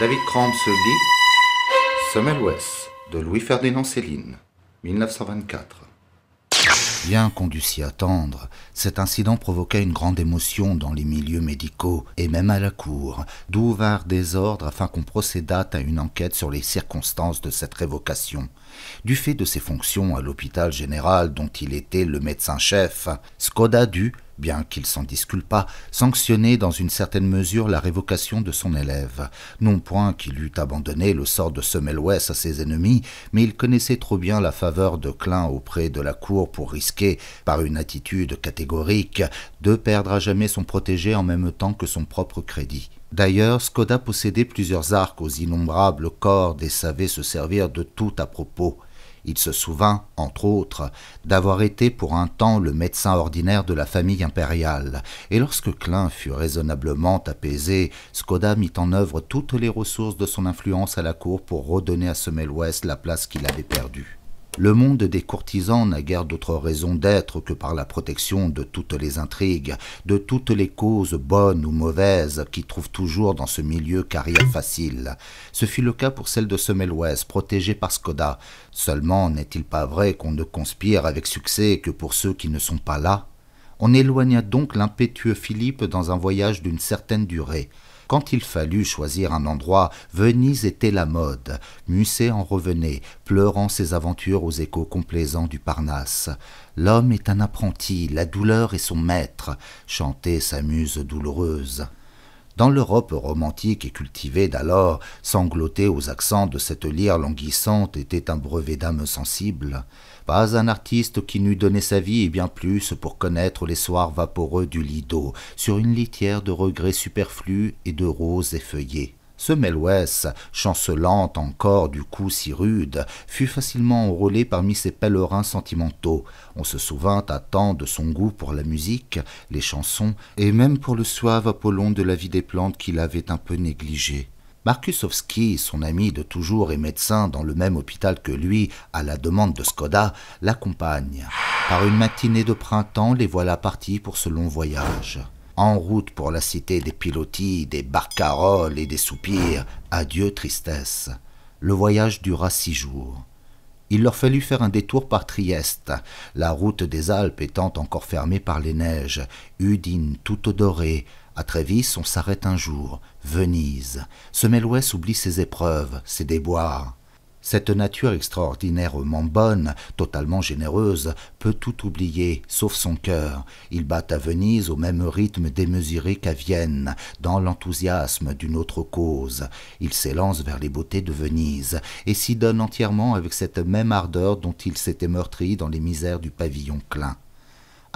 David Cramp se lit Semmelweis de Louis-Ferdinand Céline, 1924. Bien qu'on dût s'y attendre, cet incident provoqua une grande émotion dans les milieux médicaux et même à la cour, d'où vinrent des ordres afin qu'on procédât à une enquête sur les circonstances de cette révocation. Du fait de ses fonctions à l'hôpital général dont il était le médecin-chef, Skoda dut, bien qu'il s'en disculpât, sanctionnait dans une certaine mesure la révocation de son élève. Non point qu'il eût abandonné le sort de West à ses ennemis, mais il connaissait trop bien la faveur de Klein auprès de la cour pour risquer, par une attitude catégorique, de perdre à jamais son protégé en même temps que son propre crédit. D'ailleurs, Skoda possédait plusieurs arcs aux innombrables cordes et savait se servir de tout à propos. Il se souvint, entre autres, d'avoir été pour un temps le médecin ordinaire de la famille impériale, et lorsque Klein fut raisonnablement apaisé, Skoda mit en œuvre toutes les ressources de son influence à la cour pour redonner à Semmelweis la place qu'il avait perdue. Le monde des courtisans n'a guère d'autre raison d'être que par la protection de toutes les intrigues, de toutes les causes bonnes ou mauvaises qui trouvent toujours dans ce milieu carrière facile. Ce fut le cas pour celle de Semmelweis, protégée par Skoda. Seulement, n'est-il pas vrai qu'on ne conspire avec succès que pour ceux qui ne sont pas là On éloigna donc l'impétueux Philippe dans un voyage d'une certaine durée. Quand il fallut choisir un endroit, Venise était la mode. Musset en revenait, pleurant ses aventures aux échos complaisants du Parnasse. L'homme est un apprenti, la douleur est son maître, chantait sa muse douloureuse. Dans l'Europe romantique et cultivée d'alors, sangloter aux accents de cette lyre languissante était un brevet d'âme sensible. Pas un artiste qui n'eût donné sa vie et bien plus pour connaître les soirs vaporeux du Lido, sur une litière de regrets superflus et de roses effeuillées. Ce Melouès, chancelante encore du coup si rude, fut facilement enrôlé parmi ses pèlerins sentimentaux. On se souvint à temps de son goût pour la musique, les chansons, et même pour le suave Apollon de la vie des plantes qu'il avait un peu négligé. Markusowski, son ami de toujours et médecin dans le même hôpital que lui, à la demande de Skoda, l'accompagne. Par une matinée de printemps, les voilà partis pour ce long voyage. En route pour la cité des pilotis, des barcarolles et des soupirs, adieu tristesse. Le voyage dura six jours. Il leur fallut faire un détour par Trieste, la route des Alpes étant encore fermée par les neiges, Udine toute dorée, à Trévis, on s'arrête un jour. Venise. Ce Semelouès oublie ses épreuves, ses déboires. Cette nature extraordinairement bonne, totalement généreuse, peut tout oublier, sauf son cœur. Il bat à Venise au même rythme démesuré qu'à Vienne, dans l'enthousiasme d'une autre cause. Il s'élance vers les beautés de Venise, et s'y donne entièrement avec cette même ardeur dont il s'était meurtri dans les misères du pavillon Klein.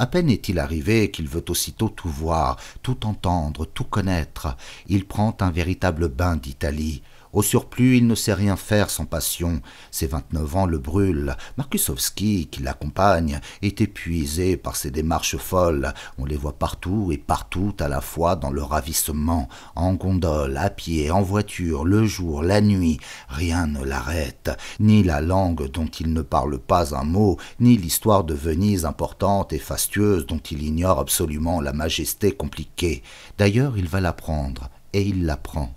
À peine est-il arrivé qu'il veut aussitôt tout voir, tout entendre, tout connaître. Il prend un véritable bain d'Italie. Au surplus, il ne sait rien faire sans passion. Ses vingt-neuf ans le brûlent. Markusowski, qui l'accompagne, est épuisé par ses démarches folles. On les voit partout et partout à la fois dans le ravissement, en gondole, à pied, en voiture, le jour, la nuit. Rien ne l'arrête, ni la langue dont il ne parle pas un mot, ni l'histoire de Venise importante et fastueuse dont il ignore absolument la majesté compliquée. D'ailleurs, il va l'apprendre, et il l'apprend.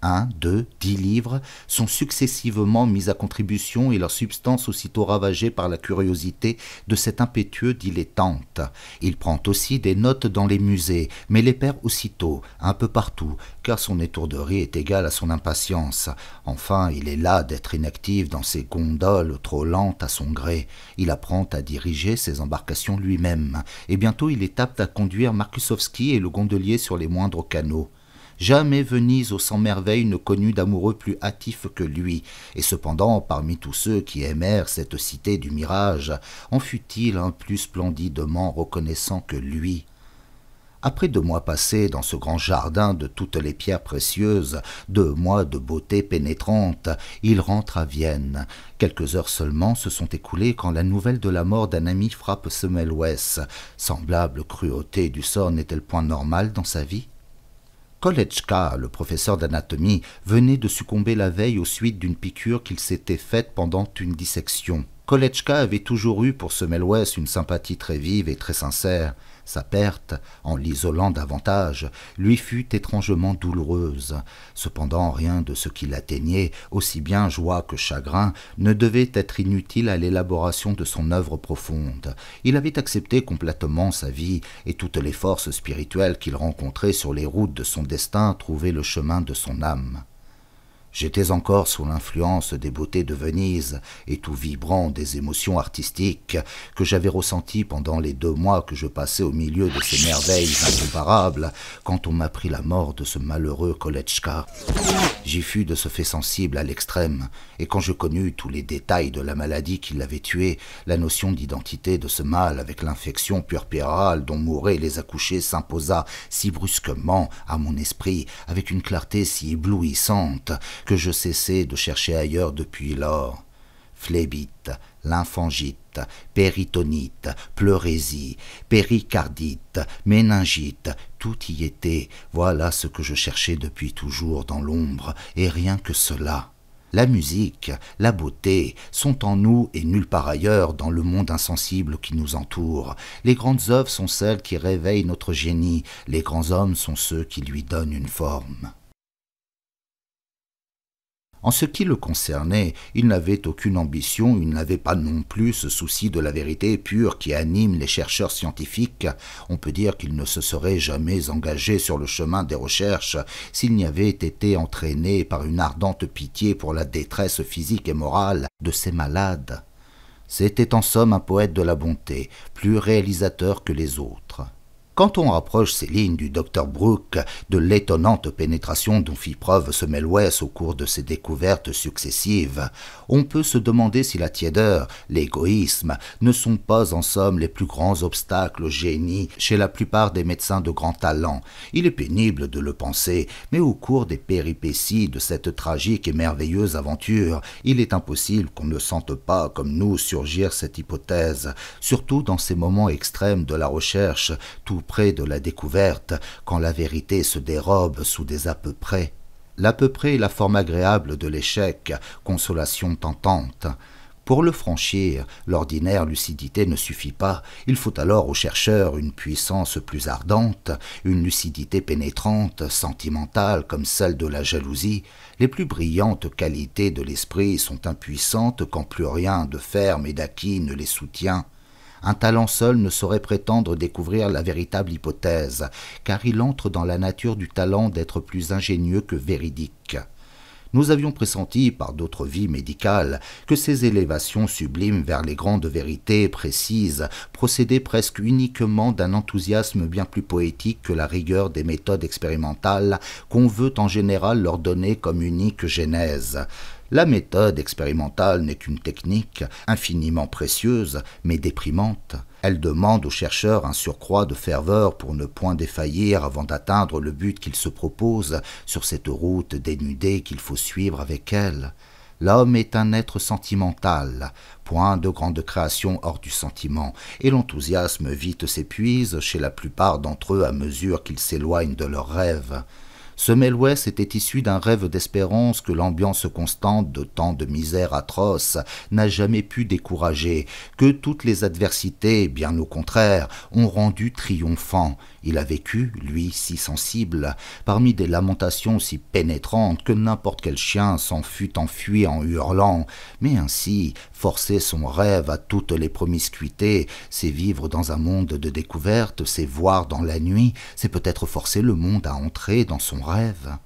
Un, deux, dix livres sont successivement mis à contribution et leur substance aussitôt ravagée par la curiosité de cet impétueux dilettante. Il prend aussi des notes dans les musées, mais les perd aussitôt, un peu partout, car son étourderie est égale à son impatience. Enfin, il est là d'être inactif dans ses gondoles trop lentes à son gré. Il apprend à diriger ses embarcations lui-même, et bientôt il est apte à conduire Markusowski et le gondolier sur les moindres canaux. Jamais Venise aux sans merveilles ne connut d'amoureux plus hâtif que lui, et cependant, parmi tous ceux qui aimèrent cette cité du mirage, en fut-il un plus splendidement reconnaissant que lui après deux mois passés dans ce grand jardin de toutes les pierres précieuses, deux mois de beauté pénétrante, il rentre à Vienne. Quelques heures seulement se sont écoulées quand la nouvelle de la mort d'un ami frappe Semelwes. Semblable cruauté du sort n'est-elle point normale dans sa vie Kolechka, le professeur d'anatomie, venait de succomber la veille aux suites d'une piqûre qu'il s'était faite pendant une dissection. Kolechka avait toujours eu pour ce Semelwes une sympathie très vive et très sincère. Sa perte, en l'isolant davantage, lui fut étrangement douloureuse. Cependant, rien de ce qui l'atteignait, aussi bien joie que chagrin, ne devait être inutile à l'élaboration de son œuvre profonde. Il avait accepté complètement sa vie, et toutes les forces spirituelles qu'il rencontrait sur les routes de son destin trouvaient le chemin de son âme. J'étais encore sous l'influence des beautés de Venise et tout vibrant des émotions artistiques que j'avais ressenties pendant les deux mois que je passais au milieu de ces merveilles incomparables quand on m'apprit la mort de ce malheureux Kolechka. J'y fus de ce fait sensible à l'extrême, et quand je connus tous les détails de la maladie qui l'avait tué, la notion d'identité de ce mal avec l'infection purpérale dont mouraient les accouchés s'imposa si brusquement à mon esprit, avec une clarté si éblouissante, que je cessais de chercher ailleurs depuis lors. Phlébite, lymphangite, péritonite, pleurésie, péricardite, méningite, tout y était, voilà ce que je cherchais depuis toujours dans l'ombre, et rien que cela. La musique, la beauté sont en nous et nulle part ailleurs dans le monde insensible qui nous entoure. Les grandes œuvres sont celles qui réveillent notre génie, les grands hommes sont ceux qui lui donnent une forme. En ce qui le concernait, il n'avait aucune ambition, il n'avait pas non plus ce souci de la vérité pure qui anime les chercheurs scientifiques. On peut dire qu'il ne se serait jamais engagé sur le chemin des recherches s'il n'y avait été entraîné par une ardente pitié pour la détresse physique et morale de ces malades. C'était en somme un poète de la bonté, plus réalisateur que les autres. Quand on rapproche ces lignes du docteur Brooke de l'étonnante pénétration dont fit preuve ce Melwes au cours de ses découvertes successives, on peut se demander si la tiédeur, l'égoïsme, ne sont pas en somme les plus grands obstacles au génie chez la plupart des médecins de grand talent. Il est pénible de le penser, mais au cours des péripéties de cette tragique et merveilleuse aventure, il est impossible qu'on ne sente pas comme nous surgir cette hypothèse, surtout dans ces moments extrêmes de la recherche, tout près de la découverte, quand la vérité se dérobe sous des à peu près. L'à peu près est la forme agréable de l'échec, consolation tentante. Pour le franchir, l'ordinaire lucidité ne suffit pas, il faut alors au chercheur une puissance plus ardente, une lucidité pénétrante, sentimentale comme celle de la jalousie. Les plus brillantes qualités de l'esprit sont impuissantes quand plus rien de ferme et d'acquis ne les soutient. Un talent seul ne saurait prétendre découvrir la véritable hypothèse, car il entre dans la nature du talent d'être plus ingénieux que véridique. Nous avions pressenti par d'autres vies médicales que ces élévations sublimes vers les grandes vérités précises procédaient presque uniquement d'un enthousiasme bien plus poétique que la rigueur des méthodes expérimentales qu'on veut en général leur donner comme unique genèse. La méthode expérimentale n'est qu'une technique infiniment précieuse mais déprimante. Elle demande au chercheurs un surcroît de ferveur pour ne point défaillir avant d'atteindre le but qu'il se propose sur cette route dénudée qu'il faut suivre avec elle. L'homme est un être sentimental, point de grande création hors du sentiment, et l'enthousiasme vite s'épuise chez la plupart d'entre eux à mesure qu'ils s'éloignent de leurs rêves. Ce West était issu d'un rêve d'espérance que l'ambiance constante de tant de misère atroce n'a jamais pu décourager, que toutes les adversités, bien au contraire, ont rendu triomphant. Il a vécu, lui, si sensible, parmi des lamentations si pénétrantes que n'importe quel chien s'en fût enfui en hurlant, mais ainsi forcer son rêve à toutes les promiscuités, c'est vivre dans un monde de découvertes, c'est voir dans la nuit, c'est peut-être forcer le monde à entrer dans son rêve.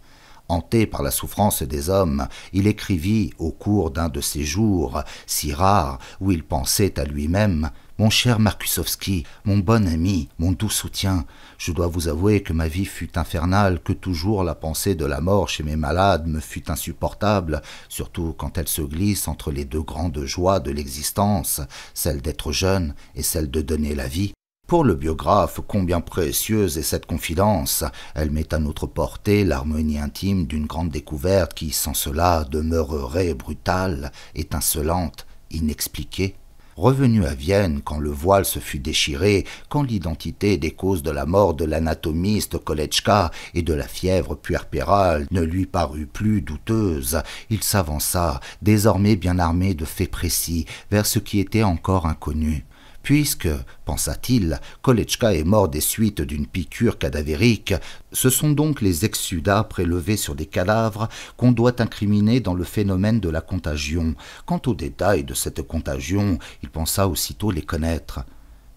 Hanté par la souffrance des hommes, il écrivit, au cours d'un de ces jours, si rares, où il pensait à lui-même mon cher Markusowski, mon bon ami, mon doux soutien, je dois vous avouer que ma vie fut infernale, que toujours la pensée de la mort chez mes malades me fut insupportable, surtout quand elle se glisse entre les deux grandes joies de l'existence, celle d'être jeune et celle de donner la vie. Pour le biographe, combien précieuse est cette confidence Elle met à notre portée l'harmonie intime d'une grande découverte qui, sans cela, demeurerait brutale, étincelante, inexpliquée. Revenu à Vienne, quand le voile se fut déchiré, quand l'identité des causes de la mort de l'anatomiste Kolechka et de la fièvre puerpérale ne lui parut plus douteuse, il s'avança, désormais bien armé de faits précis, vers ce qui était encore inconnu puisque, pensa-t-il, Kolechka est mort des suites d'une piqûre cadavérique, ce sont donc les exsudats prélevés sur des cadavres qu'on doit incriminer dans le phénomène de la contagion. Quant aux détails de cette contagion, il pensa aussitôt les connaître.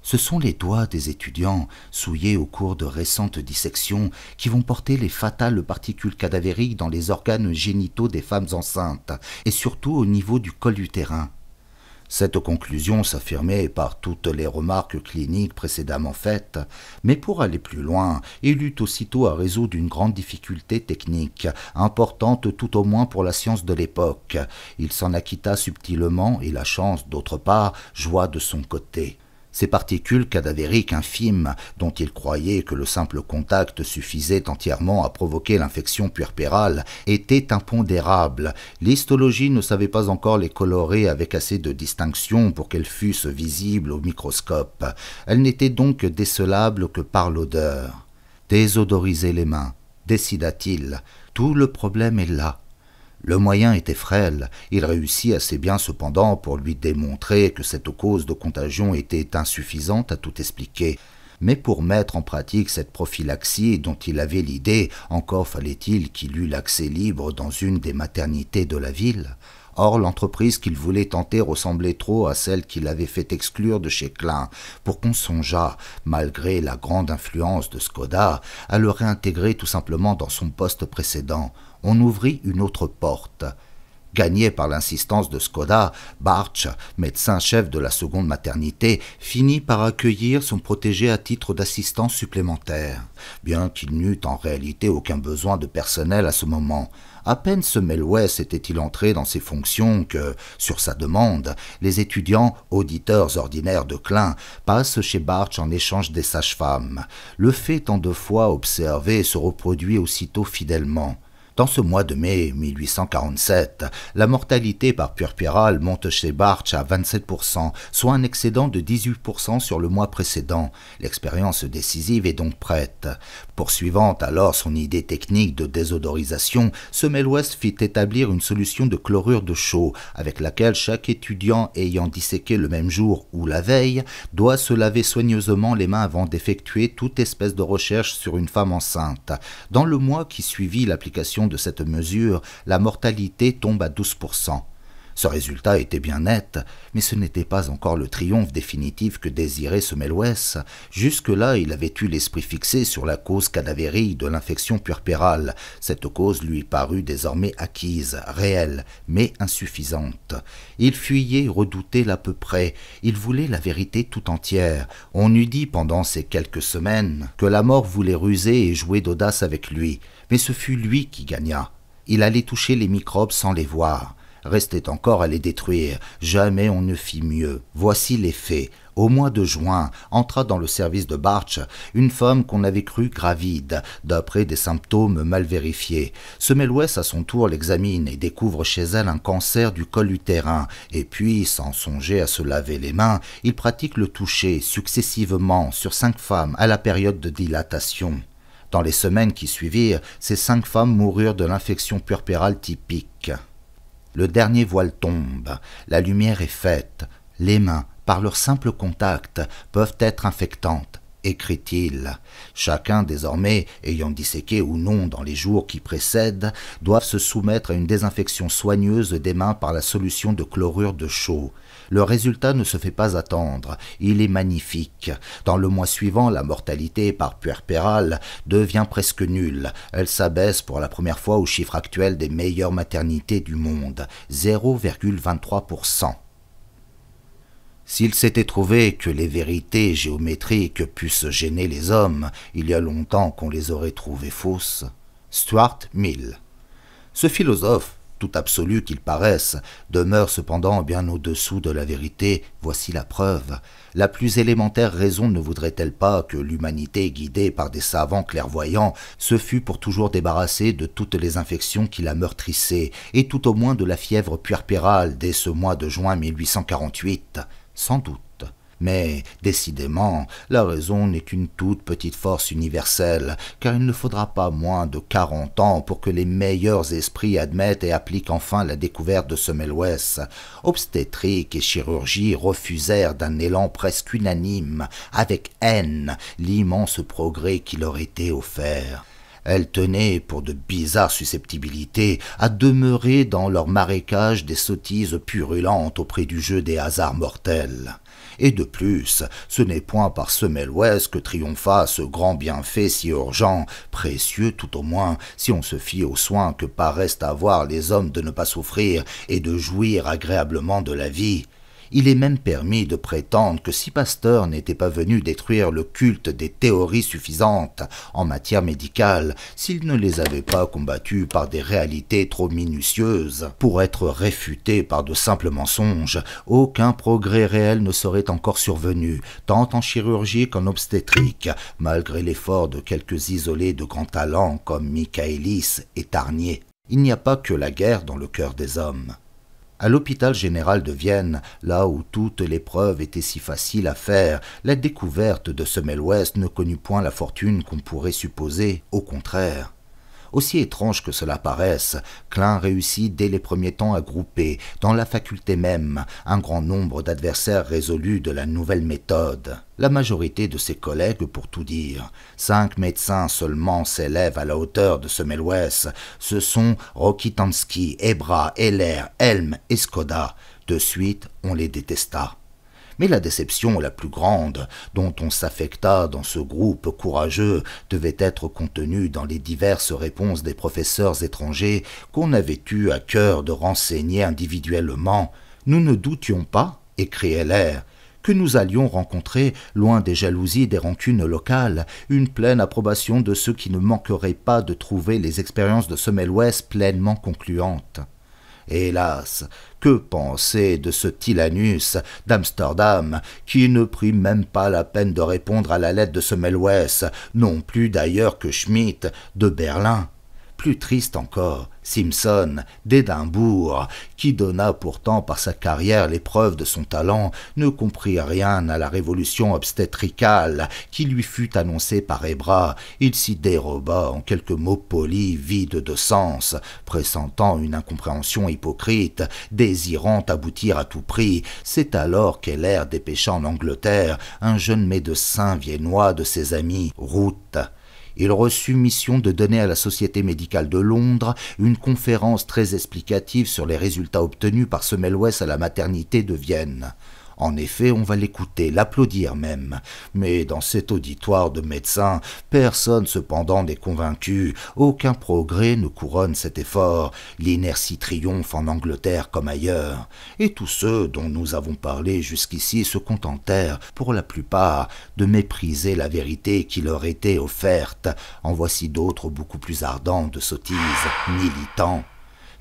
Ce sont les doigts des étudiants, souillés au cours de récentes dissections, qui vont porter les fatales particules cadavériques dans les organes génitaux des femmes enceintes, et surtout au niveau du col utérin. Cette conclusion s'affirmait par toutes les remarques cliniques précédemment faites, mais pour aller plus loin, il eut aussitôt à résoudre une grande difficulté technique, importante tout au moins pour la science de l'époque. Il s'en acquitta subtilement et la chance, d'autre part, joua de son côté. Ces particules cadavériques infimes, dont il croyait que le simple contact suffisait entièrement à provoquer l'infection puerpérale, étaient impondérables. L'histologie ne savait pas encore les colorer avec assez de distinction pour qu'elles fussent visibles au microscope. Elles n'étaient donc décelables que par l'odeur. Désodoriser les mains, décida-t-il. Tout le problème est là. Le moyen était frêle, il réussit assez bien cependant pour lui démontrer que cette cause de contagion était insuffisante à tout expliquer. Mais pour mettre en pratique cette prophylaxie dont il avait l'idée, encore fallait-il qu'il eût l'accès libre dans une des maternités de la ville. Or, l'entreprise qu'il voulait tenter ressemblait trop à celle qu'il avait fait exclure de chez Klein, pour qu'on songeât, malgré la grande influence de Skoda, à le réintégrer tout simplement dans son poste précédent on ouvrit une autre porte. Gagné par l'insistance de Skoda, Bartsch, médecin-chef de la seconde maternité, finit par accueillir son protégé à titre d'assistant supplémentaire, bien qu'il n'eût en réalité aucun besoin de personnel à ce moment. À peine ce West était-il entré dans ses fonctions que, sur sa demande, les étudiants, auditeurs ordinaires de Klein, passent chez Bartsch en échange des sages-femmes. Le fait tant de fois observé se reproduit aussitôt fidèlement. Dans ce mois de mai 1847, la mortalité par puerpérale monte chez Bartsch à 27%, soit un excédent de 18% sur le mois précédent. L'expérience décisive est donc prête. Poursuivant alors son idée technique de désodorisation, Semel West fit établir une solution de chlorure de chaux, avec laquelle chaque étudiant ayant disséqué le même jour ou la veille doit se laver soigneusement les mains avant d'effectuer toute espèce de recherche sur une femme enceinte. Dans le mois qui suivit l'application de cette mesure, la mortalité tombe à 12%. Ce résultat était bien net, mais ce n'était pas encore le triomphe définitif que désirait ce Semmelweis. Jusque-là, il avait eu l'esprit fixé sur la cause cadavérique de l'infection puerpérale. Cette cause lui parut désormais acquise, réelle, mais insuffisante. Il fuyait, redoutait l'à peu près. Il voulait la vérité tout entière. On eût dit pendant ces quelques semaines que la mort voulait ruser et jouer d'audace avec lui mais ce fut lui qui gagna. Il allait toucher les microbes sans les voir. Restait encore à les détruire. Jamais on ne fit mieux. Voici les faits. Au mois de juin, entra dans le service de Bartsch une femme qu'on avait crue gravide, d'après des symptômes mal vérifiés. Semelwes, à son tour, l'examine et découvre chez elle un cancer du col utérin. Et puis, sans songer à se laver les mains, il pratique le toucher successivement sur cinq femmes à la période de dilatation. Dans les semaines qui suivirent, ces cinq femmes moururent de l'infection purpérale typique. Le dernier voile tombe, la lumière est faite, les mains, par leur simple contact, peuvent être infectantes, écrit-il. Chacun désormais, ayant disséqué ou non dans les jours qui précèdent, doivent se soumettre à une désinfection soigneuse des mains par la solution de chlorure de chaux. Le résultat ne se fait pas attendre, il est magnifique. Dans le mois suivant, la mortalité par puerpéral devient presque nulle. Elle s'abaisse pour la première fois au chiffre actuel des meilleures maternités du monde, 0,23%. S'il s'était trouvé que les vérités géométriques pussent gêner les hommes, il y a longtemps qu'on les aurait trouvées fausses. Stuart Mill. Ce philosophe tout absolu qu'il paraisse, demeure cependant bien au-dessous de la vérité, voici la preuve. La plus élémentaire raison ne voudrait-elle pas que l'humanité, guidée par des savants clairvoyants, se fût pour toujours débarrassée de toutes les infections qui la meurtrissaient, et tout au moins de la fièvre puerpérale dès ce mois de juin 1848 Sans doute. Mais, décidément, la raison n'est qu'une toute petite force universelle, car il ne faudra pas moins de quarante ans pour que les meilleurs esprits admettent et appliquent enfin la découverte de Semmelweis. Obstétrique et chirurgie refusèrent d'un élan presque unanime, avec haine, l'immense progrès qui leur était offert. Elles tenaient, pour de bizarres susceptibilités, à demeurer dans leur marécage des sottises purulentes auprès du jeu des hasards mortels et de plus, ce n'est point par ouest que triompha ce grand bienfait si urgent, précieux tout au moins, si on se fie aux soins que paraissent avoir les hommes de ne pas souffrir et de jouir agréablement de la vie. Il est même permis de prétendre que si Pasteur n'était pas venu détruire le culte des théories suffisantes en matière médicale, s'il ne les avait pas combattues par des réalités trop minutieuses pour être réfutées par de simples mensonges, aucun progrès réel ne serait encore survenu, tant en chirurgie qu'en obstétrique, malgré l'effort de quelques isolés de grands talents comme Michaelis et Tarnier. Il n'y a pas que la guerre dans le cœur des hommes. À l'hôpital général de Vienne, là où toutes les preuves étaient si faciles à faire, la découverte de ce Semmelweis ne connut point la fortune qu'on pourrait supposer, au contraire. Aussi étrange que cela paraisse, Klein réussit dès les premiers temps à grouper, dans la faculté même, un grand nombre d'adversaires résolus de la nouvelle méthode. La majorité de ses collègues, pour tout dire, cinq médecins seulement s'élèvent à la hauteur de ce Melouès. ce sont Rokitansky, Ebra, Heller, Helm et Skoda. De suite, on les détesta. Mais la déception la plus grande dont on s'affecta dans ce groupe courageux devait être contenue dans les diverses réponses des professeurs étrangers qu'on avait eu à cœur de renseigner individuellement. Nous ne doutions pas, écriait l'air, que nous allions rencontrer, loin des jalousies et des rancunes locales, une pleine approbation de ceux qui ne manqueraient pas de trouver les expériences de Semmelweis pleinement concluantes. Hélas, que penser de ce Tilanus d'Amsterdam, qui ne prit même pas la peine de répondre à la lettre de ce Semmelweis, non plus d'ailleurs que Schmidt de Berlin plus triste encore, Simpson, d'Édimbourg, qui donna pourtant par sa carrière l'épreuve de son talent, ne comprit rien à la révolution obstétricale qui lui fut annoncée par Hébra. Il s'y déroba en quelques mots polis, vides de sens, pressentant une incompréhension hypocrite, désirant aboutir à tout prix. C'est alors qu'Heller dépêcha en Angleterre un jeune médecin viennois de ses amis, Route. Il reçut mission de donner à la Société médicale de Londres une conférence très explicative sur les résultats obtenus par Semmelweis à la maternité de Vienne. En effet, on va l'écouter, l'applaudir même. Mais dans cet auditoire de médecins, personne cependant n'est convaincu, aucun progrès ne couronne cet effort, l'inertie triomphe en Angleterre comme ailleurs, et tous ceux dont nous avons parlé jusqu'ici se contentèrent, pour la plupart, de mépriser la vérité qui leur était offerte. En voici d'autres beaucoup plus ardents de sottises, militants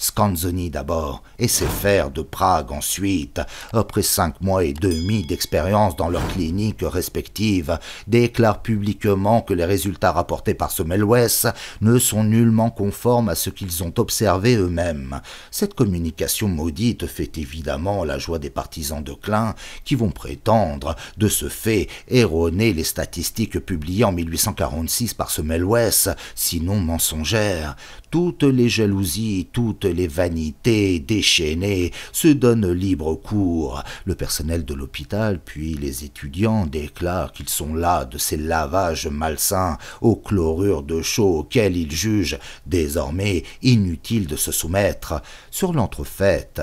Scanzoni d'abord, et ses fers de Prague ensuite. Après cinq mois et demi d'expérience dans leurs cliniques respectives, déclarent publiquement que les résultats rapportés par Semmelweis ne sont nullement conformes à ce qu'ils ont observé eux-mêmes. Cette communication maudite fait évidemment la joie des partisans de Klein, qui vont prétendre, de ce fait, erroner les statistiques publiées en 1846 par Semmelweis, sinon mensongères toutes les jalousies toutes les vanités déchaînées se donnent libre cours. Le personnel de l'hôpital puis les étudiants déclarent qu'ils sont là de ces lavages malsains aux chlorures de chaux auxquels ils jugent désormais inutile de se soumettre. Sur l'entrefaite,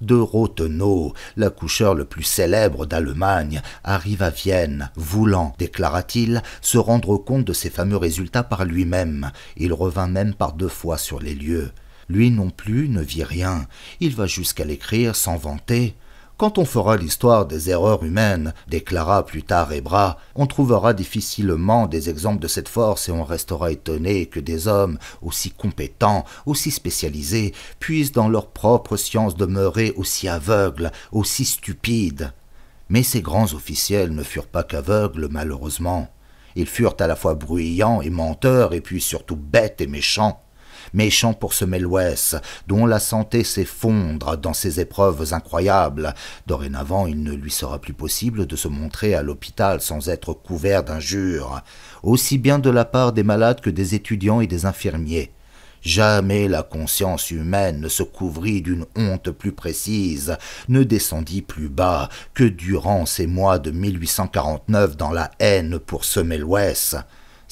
de Rothenau, l'accoucheur le plus célèbre d'Allemagne, arrive à Vienne, voulant, déclara-t-il, se rendre compte de ses fameux résultats par lui-même. Il revint même par deux fois sur les lieux. Lui non plus ne vit rien. Il va jusqu'à l'écrire sans vanter. Quand on fera l'histoire des erreurs humaines, déclara plus tard Ebra, on trouvera difficilement des exemples de cette force et on restera étonné que des hommes aussi compétents, aussi spécialisés, puissent dans leur propre science demeurer aussi aveugles, aussi stupides. Mais ces grands officiels ne furent pas qu'aveugles, malheureusement. Ils furent à la fois bruyants et menteurs, et puis surtout bêtes et méchants méchant pour ce Méloès, dont la santé s'effondre dans ces épreuves incroyables. Dorénavant, il ne lui sera plus possible de se montrer à l'hôpital sans être couvert d'injures, aussi bien de la part des malades que des étudiants et des infirmiers. Jamais la conscience humaine ne se couvrit d'une honte plus précise, ne descendit plus bas que durant ces mois de 1849 dans la haine pour l'ouest.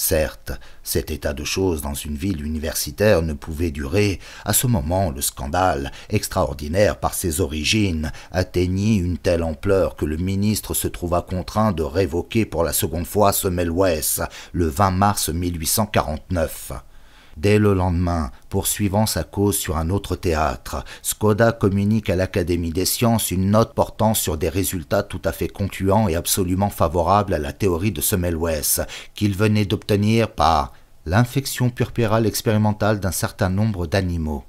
Certes, cet état de choses dans une ville universitaire ne pouvait durer. À ce moment, le scandale, extraordinaire par ses origines, atteignit une telle ampleur que le ministre se trouva contraint de révoquer pour la seconde fois Semmelweis le 20 mars 1849. Dès le lendemain, poursuivant sa cause sur un autre théâtre, Skoda communique à l'Académie des sciences une note portant sur des résultats tout à fait concluants et absolument favorables à la théorie de Semmelweis, qu'il venait d'obtenir par l'infection purpérale expérimentale d'un certain nombre d'animaux.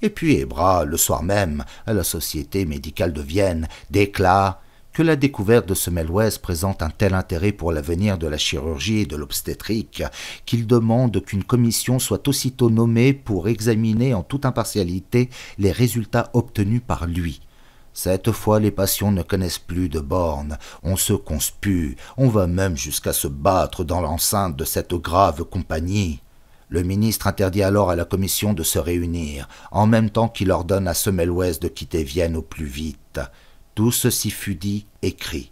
Et puis Ebra, eh le soir même, à la Société médicale de Vienne, déclare que la découverte de Semmelweis présente un tel intérêt pour l'avenir de la chirurgie et de l'obstétrique qu'il demande qu'une commission soit aussitôt nommée pour examiner en toute impartialité les résultats obtenus par lui. Cette fois, les passions ne connaissent plus de bornes. On se conspue, on va même jusqu'à se battre dans l'enceinte de cette grave compagnie. Le ministre interdit alors à la commission de se réunir, en même temps qu'il ordonne à Semmelweis de quitter Vienne au plus vite. Tout ceci fut dit, écrit.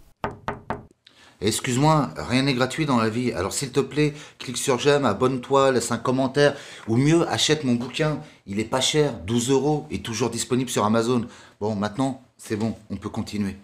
Excuse-moi, rien n'est gratuit dans la vie. Alors s'il te plaît, clique sur j'aime, abonne-toi, laisse un commentaire. Ou mieux, achète mon bouquin. Il est pas cher, 12 euros, et toujours disponible sur Amazon. Bon, maintenant, c'est bon, on peut continuer.